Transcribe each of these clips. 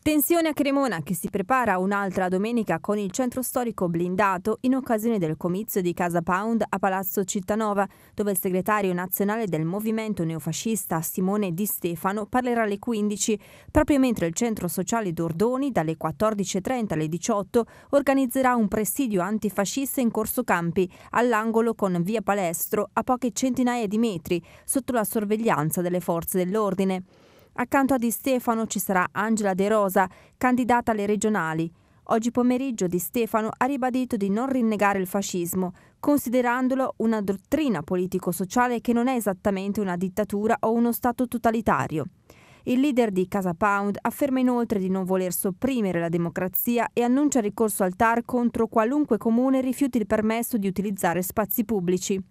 Tensione a Cremona che si prepara un'altra domenica con il centro storico blindato in occasione del comizio di Casa Pound a Palazzo Cittanova, dove il segretario nazionale del movimento neofascista Simone Di Stefano parlerà alle 15, proprio mentre il centro sociale d'Ordoni dalle 14.30 alle 18 organizzerà un presidio antifascista in Corso Campi, all'angolo con Via Palestro, a poche centinaia di metri, sotto la sorveglianza delle forze dell'ordine. Accanto a Di Stefano ci sarà Angela De Rosa, candidata alle regionali. Oggi pomeriggio Di Stefano ha ribadito di non rinnegare il fascismo, considerandolo una dottrina politico-sociale che non è esattamente una dittatura o uno Stato totalitario. Il leader di Casa Pound afferma inoltre di non voler sopprimere la democrazia e annuncia ricorso al TAR contro qualunque comune rifiuti il permesso di utilizzare spazi pubblici.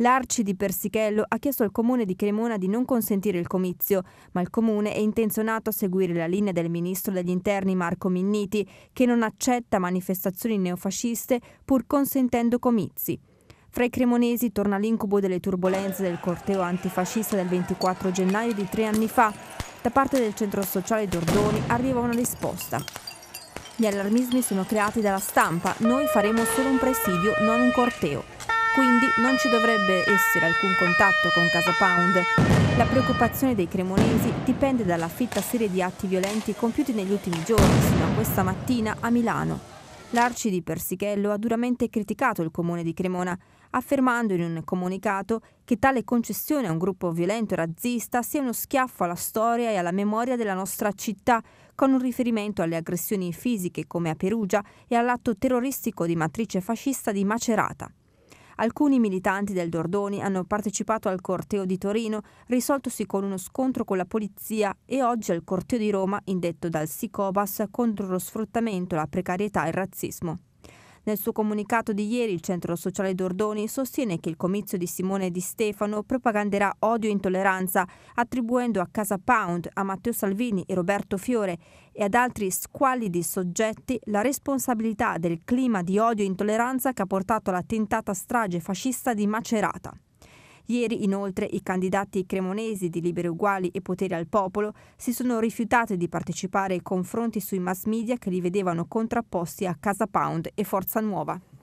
L'Arci di Persichello ha chiesto al comune di Cremona di non consentire il comizio, ma il comune è intenzionato a seguire la linea del ministro degli interni Marco Minniti, che non accetta manifestazioni neofasciste pur consentendo comizi. Fra i cremonesi torna l'incubo delle turbulenze del corteo antifascista del 24 gennaio di tre anni fa. Da parte del centro sociale Dordoni arriva una risposta. Gli allarmismi sono creati dalla stampa, noi faremo solo un presidio, non un corteo quindi non ci dovrebbe essere alcun contatto con Casa Pound. La preoccupazione dei cremonesi dipende dalla fitta serie di atti violenti compiuti negli ultimi giorni sino a questa mattina a Milano. L'Arci di Persichello ha duramente criticato il comune di Cremona, affermando in un comunicato che tale concessione a un gruppo violento e razzista sia uno schiaffo alla storia e alla memoria della nostra città, con un riferimento alle aggressioni fisiche come a Perugia e all'atto terroristico di matrice fascista di Macerata. Alcuni militanti del Dordoni hanno partecipato al corteo di Torino, risoltosi con uno scontro con la polizia e oggi al corteo di Roma, indetto dal Sicobas contro lo sfruttamento, la precarietà e il razzismo. Nel suo comunicato di ieri il Centro Sociale Dordoni sostiene che il comizio di Simone Di Stefano propaganderà odio e intolleranza, attribuendo a Casa Pound, a Matteo Salvini e Roberto Fiore e ad altri squalidi soggetti la responsabilità del clima di odio e intolleranza che ha portato alla tentata strage fascista di Macerata. Ieri inoltre i candidati cremonesi di Liberi Uguali e Potere al Popolo si sono rifiutati di partecipare ai confronti sui mass media che li vedevano contrapposti a Casa Pound e Forza Nuova.